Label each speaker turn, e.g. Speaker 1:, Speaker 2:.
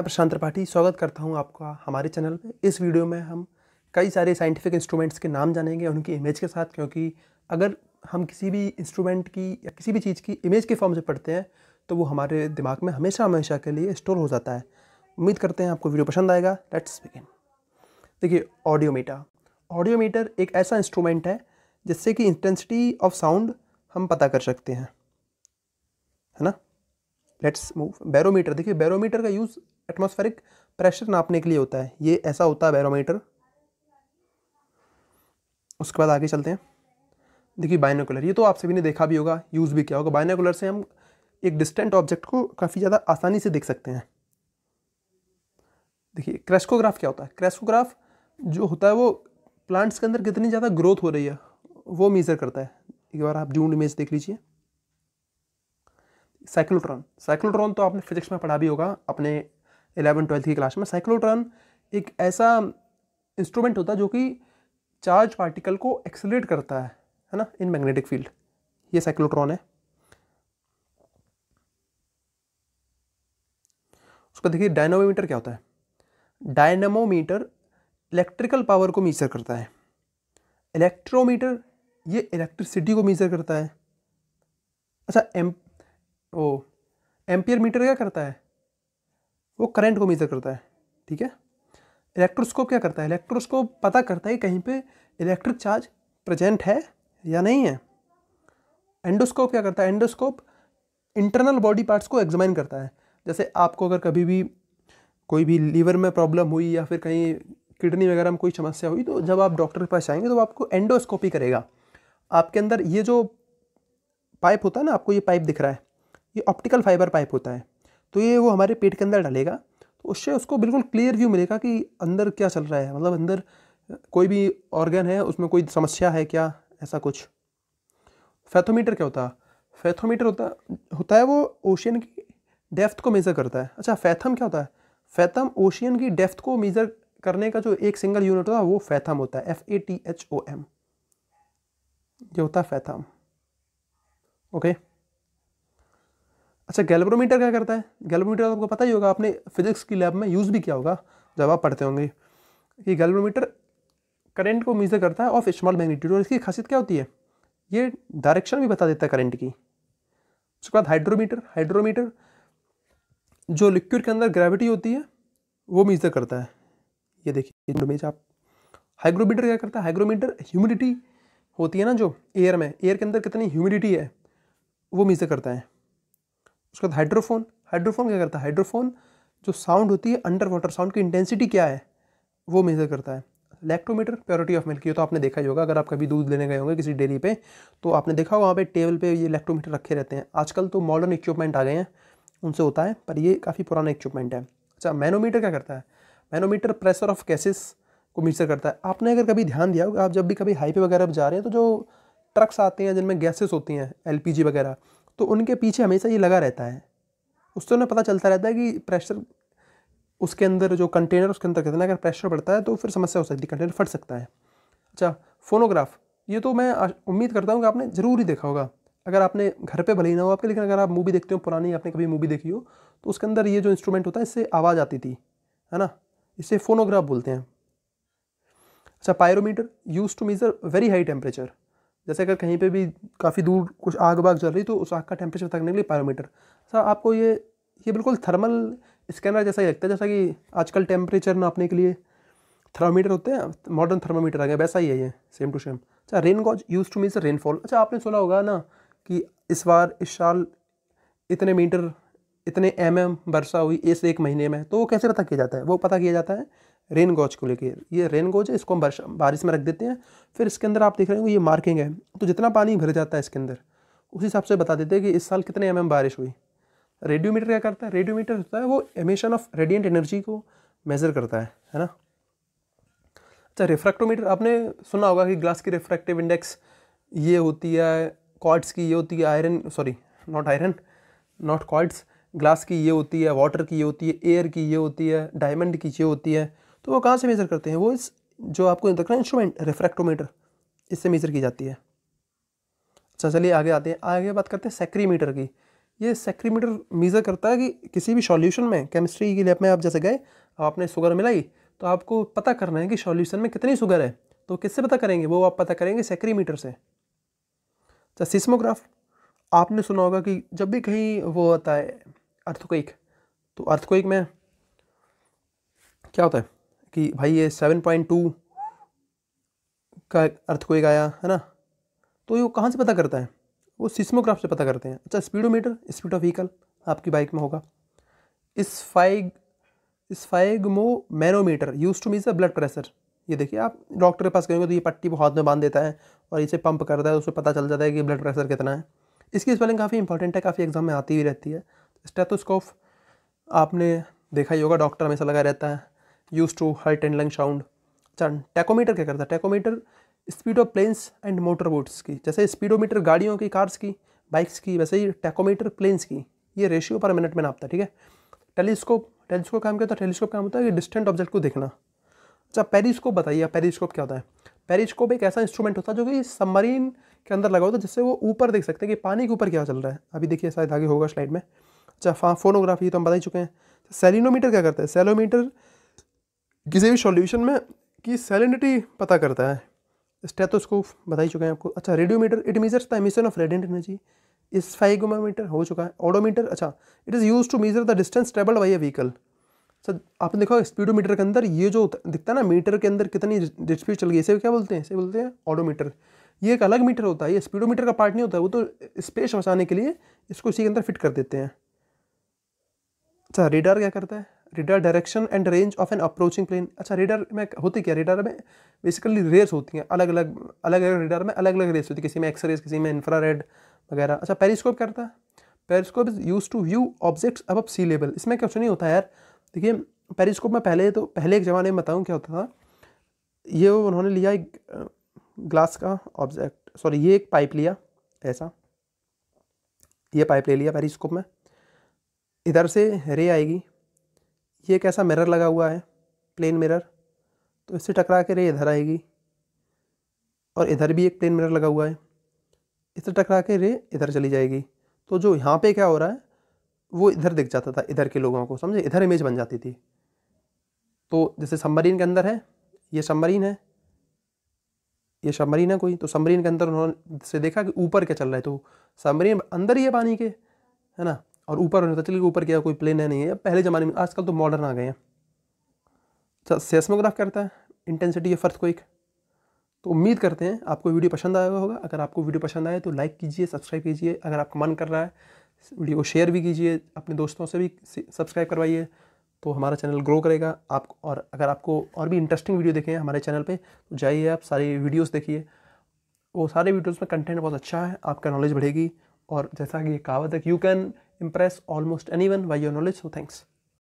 Speaker 1: मैं प्रशांत त्रिपाठी स्वागत करता हूं आपका हमारे चैनल पे इस वीडियो में हम कई सारे साइंटिफिक इंस्ट्रूमेंट्स के नाम जानेंगे उनकी इमेज के साथ क्योंकि अगर हम किसी भी इंस्ट्रूमेंट की या किसी भी चीज़ की इमेज के फॉर्म से पढ़ते हैं तो वो हमारे दिमाग में हमेशा हमेशा के लिए स्टोर हो जाता है उम्मीद करते हैं आपको वीडियो पसंद आएगा लेट्स बिगिन देखिए ऑडियोमीटर ऑडियोमीटर एक ऐसा इंस्ट्रूमेंट है जिससे कि इंटेंसिटी ऑफ साउंड हम पता कर सकते हैं है ना लेट्स मूव बैरोमीटर देखिए बैरोमीटर का यूज़ एटमॉस्फेरिक प्रेशर नापने के लिए होता है ये ऐसा होता है बैरोमीटर उसके बाद आगे चलते हैं देखिए बाइनोकुलर ये तो आप सभी ने देखा भी होगा यूज़ भी किया होगा बाइनोकुलर से हम एक डिस्टेंट ऑब्जेक्ट को काफ़ी ज़्यादा आसानी से देख सकते हैं देखिए क्रेस्कोग्राफ क्या होता है क्रेस्कोग्राफ जो होता है वो प्लांट्स के अंदर कितनी ज़्यादा ग्रोथ हो रही है वो मेज़र करता है एक बार आप जून इमेज देख लीजिए साइक्लोट्रॉन साइक्लोट्रॉन तो आपने फिजिक्स में पढ़ा भी होगा अपने एलेवन ट्वेल्थ की क्लास में साइक्लोट्रॉन एक ऐसा इंस्ट्रूमेंट होता है जो कि चार्ज पार्टिकल को एक्सलेट करता है है ना इन मैग्नेटिक फील्ड ये साइक्लोट्रॉन है उसका देखिए डायनामोमीटर क्या होता है डायनामोमीटर इलेक्ट्रिकल पावर को मीजर करता है इलेक्ट्रोमीटर ये इलेक्ट्रिसिटी को मीजर करता है अच्छा एम ओ एम्पियर मीटर क्या करता है वो करंट को मीटर करता है ठीक है इलेक्ट्रोस्कोप क्या करता है इलेक्ट्रोस्कोप पता करता है कहीं पे इलेक्ट्रिक चार्ज प्रेजेंट है या नहीं है एंडोस्कोप क्या करता है एंडोस्कोप इंटरनल बॉडी पार्ट्स को एग्जामिन करता है जैसे आपको अगर कभी भी कोई भी लीवर में प्रॉब्लम हुई या फिर कहीं किडनी वगैरह में कोई समस्या हुई तो जब आप डॉक्टर के पास जाएंगे तो आपको एंडोस्कोपी करेगा आपके अंदर ये जो पाइप होता है ना आपको ये पाइप दिख रहा है ये ऑप्टिकल फाइबर पाइप होता है तो ये वो हमारे पेट के अंदर डालेगा तो उससे उसको बिल्कुल क्लियर व्यू मिलेगा कि अंदर क्या चल रहा है मतलब अंदर कोई भी ऑर्गन है उसमें कोई समस्या है क्या ऐसा कुछ फैथोमीटर क्या होता है फैथोमीटर होता होता है वो ओशियन की डेफ्थ को मेज़र करता है अच्छा फैथम क्या होता है फैथम ओशियन की डेफ्थ को मेज़र करने का जो एक सिंगल यूनिट होता है वो फैथम होता है F A T H O M ये होता है फैथम ओके okay? अच्छा गैल्ब्रोमीटर क्या करता है गैल्ब्रोमीटर तो आपको पता ही होगा आपने फिजिक्स की लैब में यूज़ भी किया होगा जब आप पढ़ते होंगे कि गैल्ब्रोमीटर करंट को मीजर करता है ऑफ स्मॉल मैग्नीट्यूड और इसकी खासियत क्या होती है ये डायरेक्शन भी बता देता है करंट की उसके बाद हाइड्रोमीटर हाइड्रोमीटर जो लिक्विड के अंदर ग्रेविटी होती है वो मीज़र करता है ये देखिए इमेज आप हाइग्रोमीटर क्या करता है हाइग्रोमीटर ह्यूमिडिटी होती है ना जो एयर में एयर के अंदर कितनी ह्यूमिडिटी है वो मीज़र करता है उसके बाद हाइड्रोफोन हाइड्रोफोन क्या करता है हाइड्रोफोन जो साउंड होती है अंडर वाटर साउंड की इंटेंसिटी क्या है वो मेजर करता है लैक्टोमीटर प्योरिटी ऑफ मिल्क ये तो आपने देखा ही होगा अगर आप कभी दूध लेने गए होंगे किसी डेयरी पे तो आपने देखा वहाँ पे टेबल पे ये लैक्टोमीटर रखे रहते हैं आजकल तो मॉडर्न इक्विपमेंट आ गए हैं उनसे होता है पर ये काफ़ी पुराना इक्विपमेंट है अच्छा मैनोमीटर क्या करता है मैनोमीटर प्रेशर ऑफ गैसेस को मेजर करता है आपने अगर कभी ध्यान दिया होगा आप जब भी कभी हाईवे वगैरह जा रहे हैं तो जो ट्रक्स आते हैं जिनमें गैसेस होती हैं एल वगैरह तो उनके पीछे हमेशा ये लगा रहता है उससे उन्हें पता चलता रहता है कि प्रेशर उसके अंदर जो कंटेनर उसके अंदर कितना अगर प्रेशर बढ़ता है तो फिर समस्या हो सकती है कंटेनर फट सकता है अच्छा फोनोग्राफ ये तो मैं उम्मीद करता हूँ कि आपने ज़रूर ही देखा होगा अगर आपने घर पे भले ही ना हो आपके लेकिन अगर आप मूवी देखते हो पुरानी आपने कभी मूवी देखी हो तो उसके अंदर ये जो इंस्ट्रूमेंट होता है इससे आवाज़ आती थी है ना इसे फोनोग्राफ बोलते हैं अच्छा pyrometer use to measure very high temperature जैसे अगर कहीं पे भी काफ़ी दूर कुछ आग वाग चल रही तो उस आग का टेम्परेचर तकने के लिए पायरोमीटर अच्छा, सर आपको ये ये बिल्कुल थर्मल स्कैनर जैसा ही लगता है जैसा कि आजकल टेम्परेचर नापने के लिए थर्मामीटर होते हैं मॉडर्न थर्मामीटर आ गए वैसा ही है ये सेम टू सेम अच्छा rain gauge use to means rainfall अच्छा आपने सुना होगा ना कि इस बार इस साल इतने मीटर इतने एम एम वर्षा हुई इस एक महीने में तो वो कैसे पता किया जाता है वो पता किया जाता है रेन गोज को लेके ये रेन गोज है इसको हम बारिश बारिश में रख देते हैं फिर इसके अंदर आप देख रहे हो ये मार्किंग है तो जितना पानी भर जाता है इसके अंदर उस हिसाब से बता देते हैं कि इस साल कितने एम mm बारिश हुई रेडियोमीटर क्या करता है रेडियोमीटर होता है वो एमिशन ऑफ रेडियंट एनर्जी को मेज़र करता है है ना अच्छा रिफ्रैक्टोमीटर आपने सुना होगा कि ग्लास की रिफ्रैक्टिव इंडेक्स ये होती है कॉर्ड्स की ये होती है iron sorry not iron not cords glass की ये होती है वाटर की ये होती है एयर की ये होती है डायमंड की ये होती है तो वो कहाँ से मेज़र करते हैं वो इस जो आपको रखना इंस्ट्रूमेंट रेफ्रैक्टोमीटर इससे मेज़र की जाती है अच्छा चलिए आगे आते हैं आगे बात करते हैं सेक्रीमीटर की ये सेक्रीमीटर मीज़र करता है कि किसी भी सॉल्यूशन में केमिस्ट्री की लैब में आप जैसे गए आपने शुगर मिलाई तो आपको पता करना है कि सॉल्यूशन में कितनी शुगर है तो किससे पता करेंगे वो आप पता करेंगे सेक्रीमीटर से अच्छा सिस्मोग्राफ आपने सुना होगा कि जब भी कहीं वो होता है अर्थक्वेक तो अर्थक्वेक में क्या होता है कि भाई ये सेवन पॉइंट टू का कोई आया है ना तो ये वो कहाँ से पता करता है वो सिस्मोग्राफ से पता करते हैं अच्छा स्पीडोमीटर स्पीड ऑफ व्हीकल आपकी बाइक में होगा इस फाइग इस फाइगमो मैनोमीटर यूज टू मीज अ ब्लड प्रेशर ये देखिए आप डॉक्टर के पास कहेंगे तो ये पट्टी बहुत हाथ में बांध देता है और इसे पंप करता है तो उसमें पता चल जाता है कि ब्लड प्रेशर कितना है इसकी स्पेलिंग काफ़ी इंपॉर्टेंट है काफ़ी एग्जाम में आती भी रहती है स्टेथोस्कोप आपने देखा ही होगा डॉक्टर हमेशा लगा रहता है use to and lung sound अच्छा टैकोमीटर क्या करता है tachometer speed of planes and motor boats की जैसे स्पीडोमीटर गाड़ियों की कार्स की बाइक्स की वैसे ही टैकोमीटर प्लेन्स की ये रेशियो पर मिनट में नापता है ठीक है टेलीस्कोप टेलीस्कोप काम क्या होता है टेलीस्कोप काम होता है कि डिस्टेंट ऑब्जेक्ट को देखना अच्छा पेरीस्कोप बताइए पेरीस्कोप क्या होता है पेरीस्कोप एक ऐसा इंस्ट्रूमेंट होता है जो कि सबमरीन के अंदर लगा होता है जिससे वो ऊपर देख सकते हैं कि पानी के ऊपर क्या चल रहा है अभी देखिए शायद आगे होगा स्लाइड में अच्छा फा फोनोग्राफी तो हम बता ही चुके हैं सेलिनोमीटर क्या करता है सेलोमीटर किसी भी सॉल्यूशन में कि सैलिनिटी पता करता है स्टेथोस्कोप बता ही चुके हैं आपको अच्छा radiometer it measures the emission of radiant energy फाइगोमीटर हो चुका है ऑडोमीटर अच्छा it is use to measure the distance travelled by a vehicle sir आपने देखा स्पीडोमीटर के अंदर ये जो दिखता है ना मीटर के अंदर कितनी स्पीड चल गई इसे क्या बोलते हैं इसे बोलते हैं ऑडोमीटर ये एक अलग मीटर होता है ये स्पीडोमीटर का पार्ट नहीं होता है वो तो स्पेस बचाने के लिए इसको इसी के अंदर फिट कर देते हैं अच्छा रेडार क्या करता है radar direction and range of an approaching plane अच्छा रेडर में होती क्या रेडर में बेसिकली रेस होती हैं अलग अलग अलग अलग रेडर में अलग अलग रेस होती है किसी में एक्स रेस किसी में इंफ्रा वगैरह अच्छा पेरीस्कोप करता है periscope is use to view objects above sea level इसमें कुछ नहीं होता यार देखिए पेरीस्कोप में पहले तो पहले एक ज़माने में बताऊँ क्या होता था ये उन्होंने लिया एक ग्लास का ऑब्जेक्ट सॉरी ये एक पाइप लिया ऐसा ये पाइप ले लिया पेरीस्कोप में इधर से रे आएगी ये एक ऐसा मिरर लगा हुआ है प्लेन मिरर तो इससे टकरा के रे इधर आएगी और इधर भी एक प्लेन मिरर लगा हुआ है इससे टकरा के रे इधर चली जाएगी तो जो यहाँ पे क्या हो रहा है वो इधर दिख जाता था इधर के लोगों को समझे इधर इमेज बन जाती थी तो जैसे सबमरीन के अंदर है ये सबमरीन है ये सबमरीन है कोई तो सबमरीन के अंदर उन्होंने से देखा कि ऊपर क्या चल रहा है तो सबमरीन अंदर ही है पानी के है ना और ऊपर होने चलिए ऊपर क्या कोई प्लेन है नहीं है पहले ज़माने में आजकल तो मॉडर्न आ गए हैं अच्छा सेस्मोग्राफ करता है इंटेंसिटी ऑफ अर्थ को एक तो उम्मीद करते हैं आपको वीडियो पसंद आया होगा अगर आपको वीडियो पसंद आए तो लाइक कीजिए सब्सक्राइब कीजिए अगर आपका मन कर रहा है वीडियो को शेयर भी कीजिए अपने दोस्तों से भी सब्सक्राइब करवाइए तो हमारा चैनल ग्रो करेगा आप और अगर आपको और भी इंटरेस्टिंग वीडियो देखें हमारे चैनल पर तो जाइए आप सारी वीडियोज़ देखिए वो सारे वीडियोज़ में कंटेंट बहुत अच्छा है आपका नॉलेज बढ़ेगी और जैसा कि कहावत है you can impress almost anyone by your knowledge so thanks